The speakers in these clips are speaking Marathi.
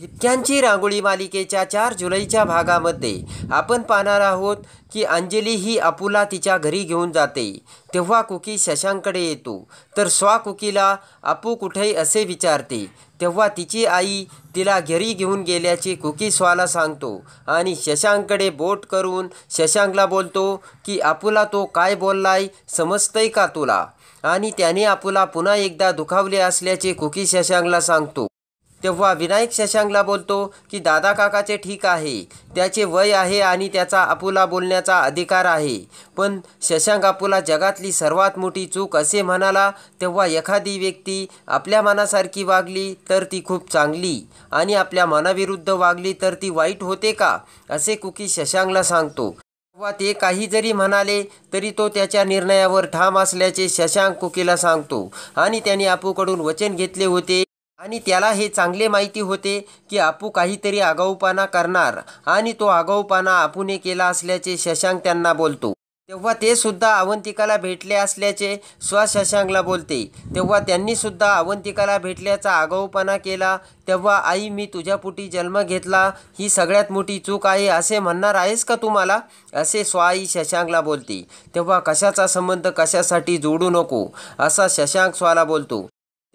ठिपक्यांची रांगोळी मालिकेच्या चार जुलैच्या भागामध्ये आपण पाहणार आहोत की अंजली ही अपूला तिच्या घरी घेऊन जाते तेव्हा कुकी शशांकडे येतो तर स्वा कुकीला अपू कुठे असे विचारते तेव्हा तिची आई तिला घरी घेऊन गेल्याचे कुकी स्वाला सांगतो आणि शशांकडे बोट करून शशांकला बोलतो की अपूला तो काय बोललाय समजतंय का तुला आणि त्याने अपूला पुन्हा एकदा दुखावले असल्याचे कुकी शशांकला सांगतो तेव्हा विनायक शशांकला बोलतो की दादा काकाचे ठीक आहे त्याचे वय आहे आणि त्याचा आपुला बोलण्याचा अधिकार आहे पण शशांक आपूला जगातली सर्वात मोठी चूक असे म्हणाला तेव्हा एखादी व्यक्ती आपल्या मनासारखी वागली तर ती खूप चांगली आणि आपल्या मनाविरुद्ध वागली तर ती वाईट होते का असे कुकी शशांकला सांगतो तेव्हा ते काही जरी म्हणाले तरी तो त्याच्या निर्णयावर ठाम असल्याचे शशांक कुकीला सांगतो आणि त्याने आपूकडून वचन घेतले होते आणि त्याला हे चांगले माहिती होते की आपू काहीतरी आगाऊपणा करणार आणि तो आगाऊपणा आपूने केला असल्याचे शशांक त्यांना बोलतो तेव्हा ते सुद्धा अवंतिकाला भेटले असल्याचे स्व शशांकला बोलते तेव्हा त्यांनी सुद्धा अवंतिकाला भेटल्याचा आगाऊपणा केला तेव्हा आई मी तुझ्यापुटी जन्म घेतला ही सगळ्यात मोठी चूक आहे असे म्हणणार आहेस का तुम्हाला असे स्व आई शशांकला बोलते तेव्हा कशाचा संबंध कशासाठी जोडू नको असा शशांक स्वाला बोलतो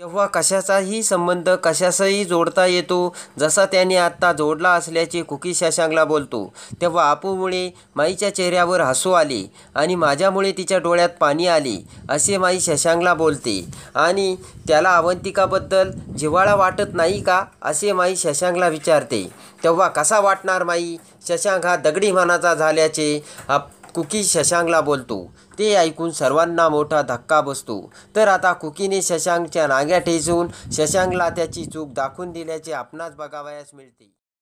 तेव्हा कशाचाही संबंध कशाचाही जोडता येतो जसा त्याने आत्ता जोडला असल्याचे कुकी शशांकला बोलतो तेव्हा आपूमुळे माईच्या चेहऱ्यावर हसू आले आणि माझ्यामुळे तिच्या डोळ्यात पाणी आले असे माई शशांकला बोलते आणि त्याला अवंतिकाबद्दल जिव्हाळा वाटत नाही का असे माई शशांकला विचारते तेव्हा कसा वाटणार माई शशांक हा दगडी मानाचा झाल्याचे आप कुकी शशांकला बोलतो ते ऐकून सर्वांना मोठा धक्का बसतो तर आता कुकीने शशांकच्या नांग्या ठेचून शशांकला त्याची चूक दाखवून दिल्याचे आपणास बघावयास मिळते